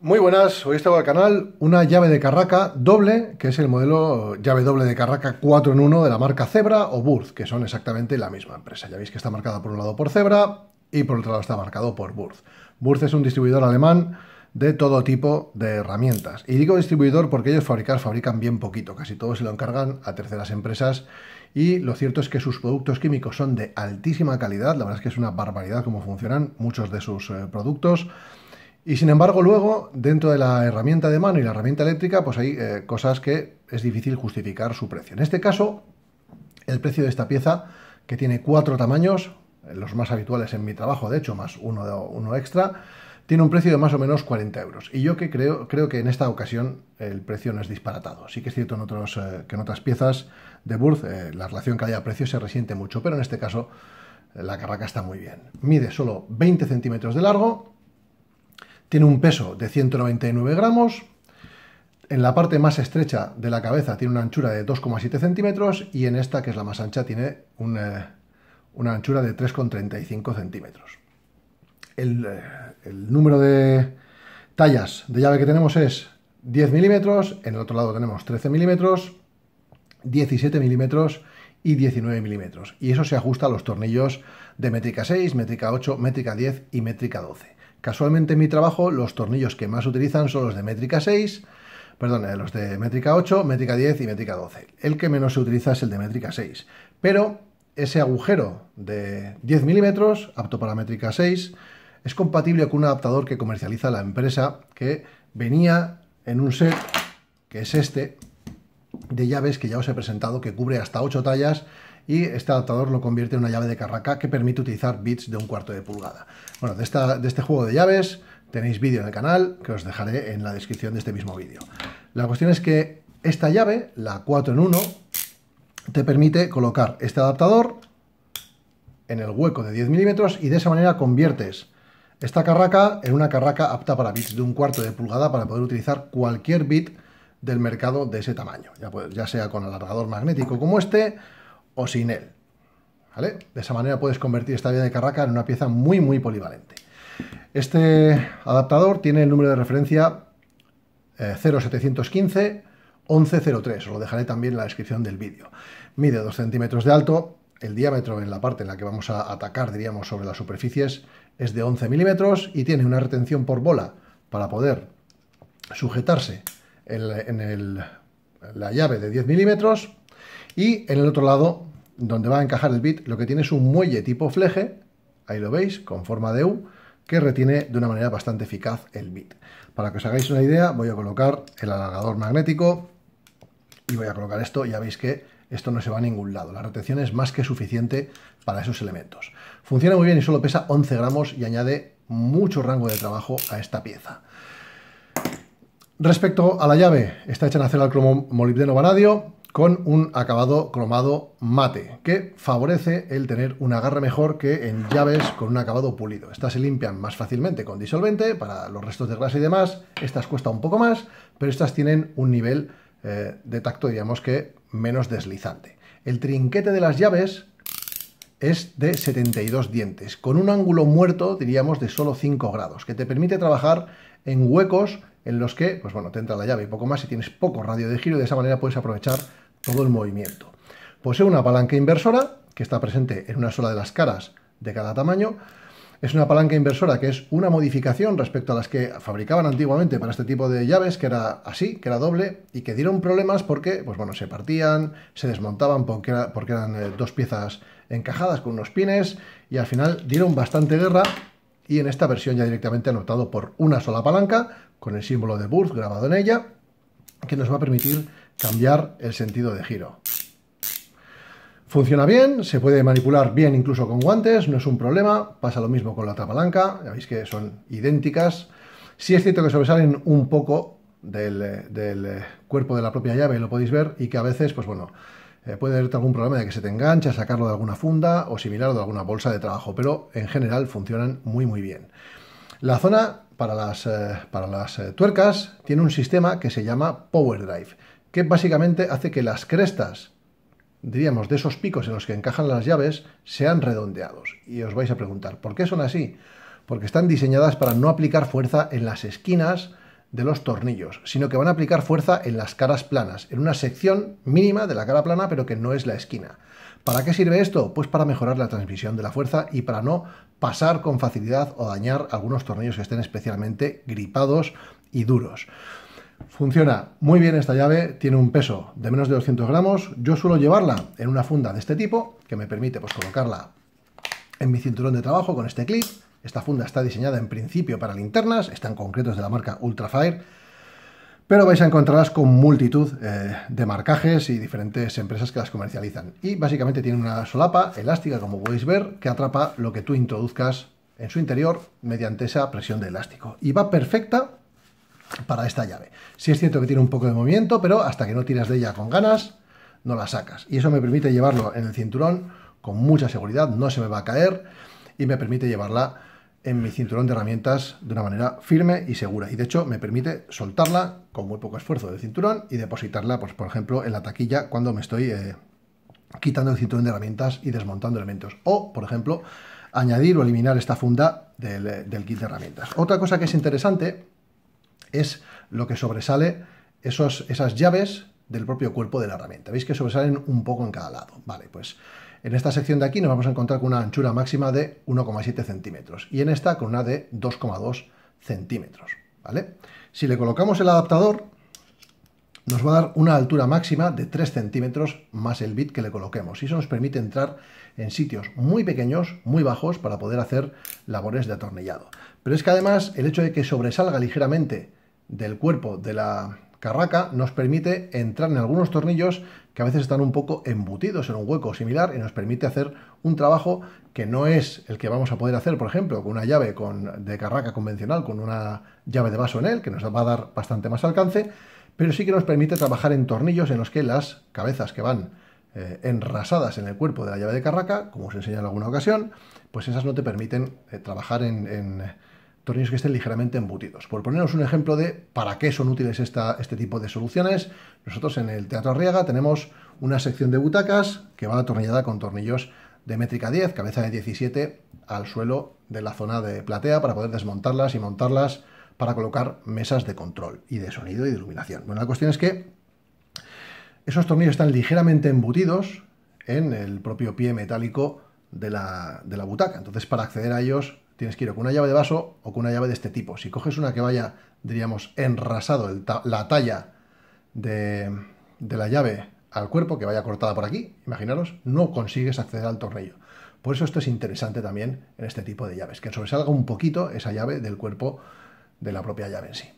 Muy buenas, hoy estaba al canal una llave de carraca doble, que es el modelo llave doble de carraca 4 en 1 de la marca Zebra o Burz, que son exactamente la misma empresa. Ya veis que está marcada por un lado por Zebra y por otro lado está marcado por Burz. Burz es un distribuidor alemán de todo tipo de herramientas. Y digo distribuidor porque ellos fabricar fabrican bien poquito, casi todo se lo encargan a terceras empresas y lo cierto es que sus productos químicos son de altísima calidad, la verdad es que es una barbaridad cómo funcionan muchos de sus eh, productos y sin embargo, luego, dentro de la herramienta de mano y la herramienta eléctrica, pues hay eh, cosas que es difícil justificar su precio. En este caso, el precio de esta pieza, que tiene cuatro tamaños, eh, los más habituales en mi trabajo, de hecho, más uno, extra, tiene un precio de más o menos 40 euros. Y yo que creo, creo que en esta ocasión el precio no es disparatado. Sí que es cierto en otros, eh, que en otras piezas de Burz la relación calidad-precio se resiente mucho, pero en este caso la carraca está muy bien. Mide solo 20 centímetros de largo tiene un peso de 199 gramos. En la parte más estrecha de la cabeza tiene una anchura de 2,7 centímetros y en esta, que es la más ancha, tiene eh, una, anchura de 3,35 centímetros. Eh, el número de tallas de llave que tenemos es 10 milímetros, en el otro lado tenemos 13 milímetros, 17 milímetros y 19 milímetros. Y eso se ajusta a los tornillos de métrica 6, métrica 8, métrica 10 y métrica 12. Casualmente en mi trabajo los tornillos que más utilizan son los de métrica 6, perdón, eh, los de métrica 8, métrica 10 y métrica 12. El que menos se utiliza es el de métrica 6, pero ese agujero de 10 milímetros, apto para métrica 6, es compatible con un adaptador que comercializa la empresa que venía en un set, que es este, de llaves que ya os he presentado, que cubre hasta 8 tallas y este adaptador lo convierte en una llave de carraca que permite utilizar bits de un cuarto de pulgada. Bueno, de, este juego de llaves tenéis vídeo en el canal que os dejaré en la descripción de este mismo vídeo. La cuestión es que esta llave, la 4 en 1, te permite colocar este adaptador en el hueco de 10 milímetros y de esa manera conviertes esta carraca en una carraca apta para bits de un cuarto de pulgada para poder utilizar cualquier bit del mercado de ese tamaño, ya, ya sea con alargador magnético como este o sin él. De esa manera puedes convertir esta vía de carraca en una pieza muy, muy polivalente. Este adaptador tiene el número de referencia 0715 eh, 1103. Os lo dejaré también en la descripción del vídeo. Mide 2 centímetros de alto. El diámetro en la parte en la que vamos a atacar, diríamos, sobre las superficies es de 11 milímetros y tiene una retención por bola para poder sujetarse en, la llave de 10 milímetros. Y en el otro lado donde va a encajar el bit, lo que tiene es un muelle tipo fleje, ahí lo veis, con forma de U, que retiene de una manera bastante eficaz el bit. Para que os hagáis una idea, voy a colocar el alargador magnético y voy a colocar esto, ya veis que esto no se va a ningún lado. La retención es más que suficiente para esos elementos. Funciona muy bien y solo pesa 11 gramos y añade mucho rango de trabajo a esta pieza. Respecto a la llave, está hecha en acero al cromo molibdeno vanadio, con un acabado cromado mate, que favorece el tener un agarre mejor que en llaves con un acabado pulido. Estas se limpian más fácilmente con disolvente para los restos de grasa y demás, estas cuesta un poco más, pero estas tienen un nivel eh, de tacto, digamos que menos deslizante. El trinquete de las llaves es de 72 dientes, con un ángulo muerto, diríamos, de solo 5 grados, que te permite trabajar en huecos en los que, pues bueno, te entra la llave y poco más y tienes poco radio de giro y de esa manera puedes aprovechar todo el movimiento. Posee una palanca inversora que está presente en una sola de las caras de cada tamaño. Es una palanca inversora que es una modificación respecto a las que fabricaban antiguamente para este tipo de llaves, que era así, que era doble, y que dieron problemas porque, pues bueno, se partían, se desmontaban porque, eran eh, dos piezas encajadas con unos pines, y al final dieron bastante guerra y en esta versión ya directamente anotado por una sola palanca con el símbolo de Burst grabado en ella que nos va a permitir cambiar el sentido de giro. Funciona bien, se puede manipular bien incluso con guantes, no es un problema, pasa lo mismo con la otra palanca, ya veis que son idénticas. Sí es cierto que sobresalen un poco del, del cuerpo de la propia llave, lo podéis ver, y que a veces, pues bueno, eh, puede haber algún problema de que se te enganche, sacarlo de alguna funda o similar de alguna bolsa de trabajo, pero en general funcionan muy muy bien. La zona para las, eh, eh, tuercas tiene un sistema que se llama Power Drive, que básicamente hace que las crestas, diríamos, de esos picos en los que encajan las llaves, sean redondeados. Y os vais a preguntar, ¿por qué son así? Porque están diseñadas para no aplicar fuerza en las esquinas, de los tornillos, sino que van a aplicar fuerza en las caras planas, en una sección mínima de la cara plana pero que no es la esquina. ¿Para qué sirve esto? Pues para mejorar la transmisión de la fuerza y para no pasar con facilidad o dañar algunos tornillos que estén especialmente gripados y duros. Funciona muy bien esta llave, tiene un peso de menos de 200 gramos. Yo suelo llevarla en una funda de este tipo, que me permite pues, colocarla en mi cinturón de trabajo con este clip esta funda está diseñada en principio para linternas, están concretos de la marca Ultrafire, pero vais a encontrarlas con multitud eh, de marcajes y diferentes empresas que las comercializan. Y básicamente tiene una solapa elástica, como podéis ver, que atrapa lo que tú introduzcas en su interior mediante esa presión de elástico. Y va perfecta para esta llave. Sí es cierto que tiene un poco de movimiento, pero hasta que no tiras de ella con ganas, no la sacas. Y eso me permite llevarlo en el cinturón con mucha seguridad, no se me va a caer y me permite llevarla en mi cinturón de herramientas de una manera firme y segura. Y de hecho me permite soltarla con muy poco esfuerzo del cinturón y depositarla, pues, por ejemplo, en la taquilla cuando me estoy eh, quitando el cinturón de herramientas y desmontando elementos. O, por ejemplo, añadir o eliminar esta funda eh, del, kit de herramientas. Otra cosa que es interesante es lo que sobresale esos, esas llaves del propio cuerpo de la herramienta. Veis que sobresalen un poco en cada lado. Vale, pues en esta sección de aquí nos vamos a encontrar con una anchura máxima de 1,7 centímetros y en esta con una de 2,2 centímetros. ¿vale? Si le colocamos el adaptador, nos va a dar una altura máxima de 3 centímetros más el bit que le coloquemos. Y eso nos permite entrar en sitios muy pequeños, muy bajos, para poder hacer labores de atornillado. Pero es que además el hecho de que sobresalga ligeramente del cuerpo de la, carraca nos permite entrar en algunos tornillos que a veces están un poco embutidos en un hueco similar y nos permite hacer un trabajo que no es el que vamos a poder hacer, por ejemplo, con una llave de carraca convencional, con una llave de vaso en él, que nos va a dar bastante más alcance, pero sí que nos permite trabajar en tornillos en los que las cabezas que van eh, enrasadas en el cuerpo de la llave de carraca, como os enseñé en alguna ocasión, pues esas no te permiten eh, trabajar en tornillos que estén ligeramente embutidos. Por ponernos un ejemplo de para qué son útiles este tipo de soluciones, nosotros en el Teatro Arriaga tenemos una sección de butacas que va atornillada con tornillos de métrica 10, cabeza de 17, al suelo de la zona de platea para poder desmontarlas y montarlas para colocar mesas de control y de sonido y de iluminación. Bueno, la cuestión es que esos tornillos están ligeramente embutidos en el propio pie metálico de la, de la butaca. Entonces, para acceder a ellos tienes que ir con una llave de vaso o con una llave de este tipo. Si coges una que vaya, diríamos, enrasado la talla de, la llave al cuerpo, que vaya cortada por aquí, imaginaros, no consigues acceder al tornillo. Por eso esto es interesante también en este tipo de llaves, que sobresalga un poquito esa llave del cuerpo de la propia llave en sí.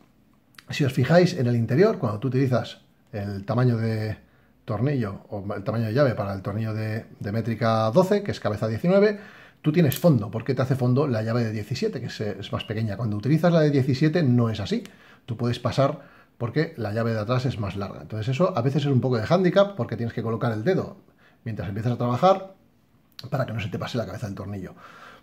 Si os fijáis en el interior, cuando tú utilizas el tamaño de tornillo o el tamaño de llave para el tornillo de métrica 12, que es cabeza 19, Tú tienes fondo, porque te hace fondo la llave de 17, que es, más pequeña? Cuando utilizas la de 17 no es así. Tú puedes pasar porque la llave de atrás es más larga. Entonces eso a veces es un poco de hándicap porque tienes que colocar el dedo mientras empiezas a trabajar para que no se te pase la cabeza del tornillo.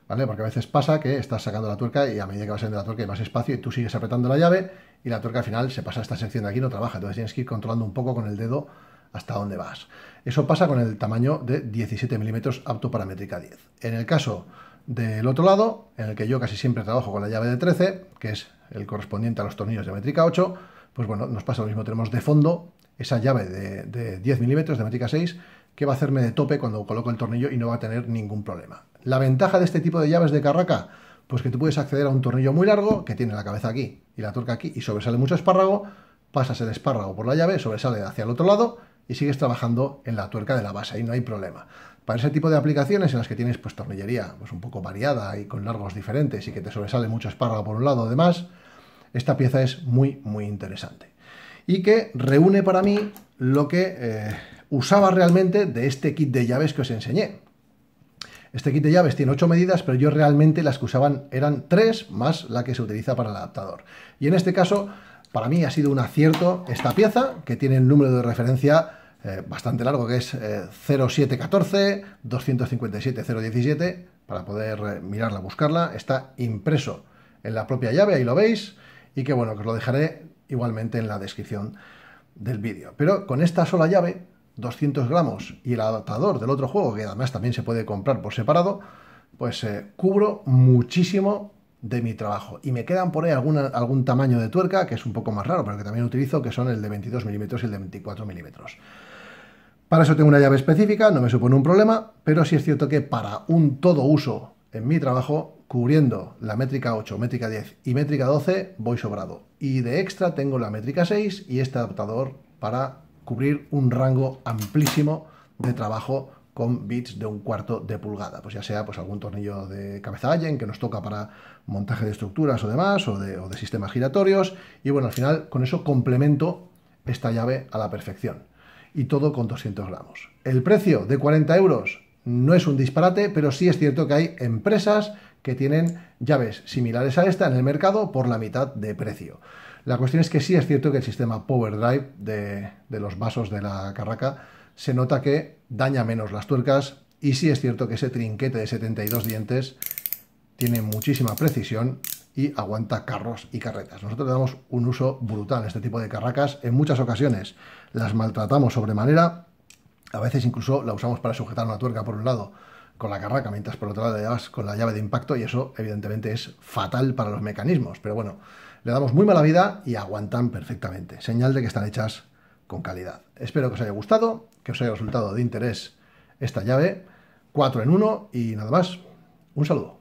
¿Vale? Porque a veces pasa que estás sacando la tuerca y a medida que vas saliendo la tuerca hay más espacio y tú sigues apretando la llave y la tuerca al final se pasa a esta sección de aquí no trabaja. Entonces tienes que ir controlando un poco con el dedo hasta dónde vas. Eso pasa con el tamaño de 17 milímetros apto para métrica 10. En el caso del otro lado, en el que yo casi siempre trabajo con la llave de 13, que es el correspondiente a los tornillos de métrica 8, pues bueno, nos pasa lo mismo, tenemos de fondo esa llave de, de 10 milímetros de métrica 6 que va a hacerme de tope cuando coloco el tornillo y no va a tener ningún problema. La ventaja de este tipo de llaves de carraca, pues que tú puedes acceder a un tornillo muy largo que tiene la cabeza aquí y la torca aquí y sobresale mucho espárrago, pasas el espárrago por la llave, sobresale hacia el otro lado y sigues trabajando en la tuerca de la base, ahí no hay problema. Para ese tipo de aplicaciones en las que tienes pues tornillería pues, un poco variada y con largos diferentes y que te sobresale mucho espárrago por un lado o demás, esta pieza es muy muy interesante. Y que reúne para mí lo que eh, usaba realmente de este kit de llaves que os enseñé. Este kit de llaves tiene 8 medidas, pero yo realmente las que usaban eran tres, más la que se utiliza para el adaptador. Y en este caso, para mí ha sido un acierto esta pieza, que tiene el número de referencia eh, bastante largo que es 0714 257 017 para poder eh, mirarla, buscarla. Está impreso en la propia llave, ahí lo veis. Y que bueno, que os lo dejaré igualmente en la descripción del vídeo. Pero con esta sola llave, 200 gramos y el adaptador del otro juego, que además también se puede comprar por separado, pues eh, cubro muchísimo de mi trabajo. Y me quedan por ahí alguna, algún tamaño de tuerca, que es un poco más raro, pero que también utilizo, que son el de 22 milímetros y el de 24 milímetros. Para eso tengo una llave específica, no me supone un problema, pero sí es cierto que para un todo uso en mi trabajo, cubriendo la métrica 8, métrica 10 y métrica 12, voy sobrado. Y de extra tengo la métrica 6 y este adaptador para cubrir un rango amplísimo de trabajo con bits de un cuarto de pulgada, pues ya sea pues algún tornillo de cabeza Allen que nos toca para montaje de estructuras o demás, o de sistemas giratorios, y bueno, al final con eso complemento esta llave a la perfección y todo con 200 gramos. El precio de 40 euros no es un disparate, pero sí es cierto que hay empresas que tienen llaves similares a esta en el mercado por la mitad de precio. La cuestión es que sí es cierto que el sistema Power Drive de, de los vasos de la carraca se nota que daña menos las tuercas y sí es cierto que ese trinquete de 72 dientes tiene muchísima precisión y aguanta carros y carretas. Nosotros le damos un uso brutal a este tipo de carracas en muchas ocasiones. Las maltratamos sobremanera, a veces incluso la usamos para sujetar una tuerca por un lado con la carraca, mientras por otro lado le llevas con la llave de impacto y eso evidentemente es fatal para los mecanismos. Pero bueno, le damos muy mala vida y aguantan perfectamente. Señal de que están hechas con calidad. Espero que os haya gustado, que os haya resultado de interés esta llave. 4 en 1 y nada más. Un saludo.